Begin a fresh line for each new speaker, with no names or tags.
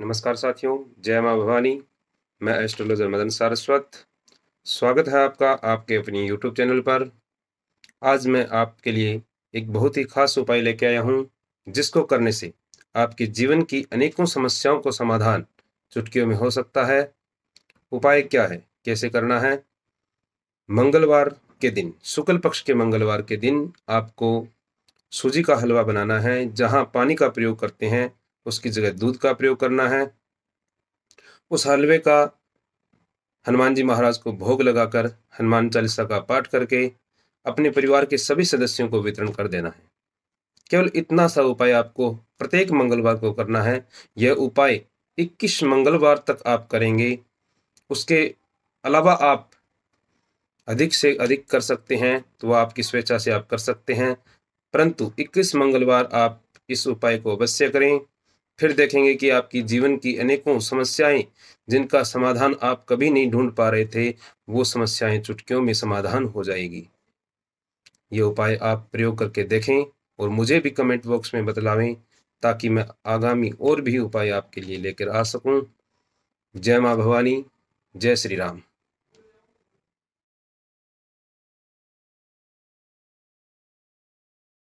नमस्कार साथियों जय माँ भवानी मैं एस्ट्रोलॉजर मदन सारस्वत स्वागत है आपका आपके अपने यूट्यूब चैनल पर आज मैं आपके लिए एक बहुत ही खास उपाय लेके आया हूँ जिसको करने से आपके जीवन की अनेकों समस्याओं को समाधान चुटकियों में हो सकता है उपाय क्या है कैसे करना है मंगलवार के दिन शुक्ल पक्ष के मंगलवार के दिन आपको सूजी का हलवा बनाना है जहाँ पानी का प्रयोग करते हैं उसकी जगह दूध का प्रयोग करना है उस हलवे का हनुमान जी महाराज को भोग लगाकर हनुमान चालीसा का पाठ करके अपने परिवार के सभी सदस्यों को वितरण कर देना है केवल इतना सा उपाय आपको प्रत्येक मंगलवार को करना है यह उपाय 21 मंगलवार तक आप करेंगे उसके अलावा आप अधिक से अधिक कर सकते हैं तो वह आपकी स्वेच्छा से आप कर सकते हैं परंतु 21 मंगलवार आप इस उपाय को अवश्य करें फिर देखेंगे कि आपकी जीवन की अनेकों समस्याएं जिनका समाधान आप कभी नहीं ढूंढ पा रहे थे वो समस्याएं चुटकियों में समाधान हो जाएगी ये उपाय आप प्रयोग करके देखें और मुझे भी कमेंट बॉक्स में बतलावें ताकि मैं आगामी और भी उपाय आपके लिए लेकर आ सकूं जय माँ भवानी जय श्री राम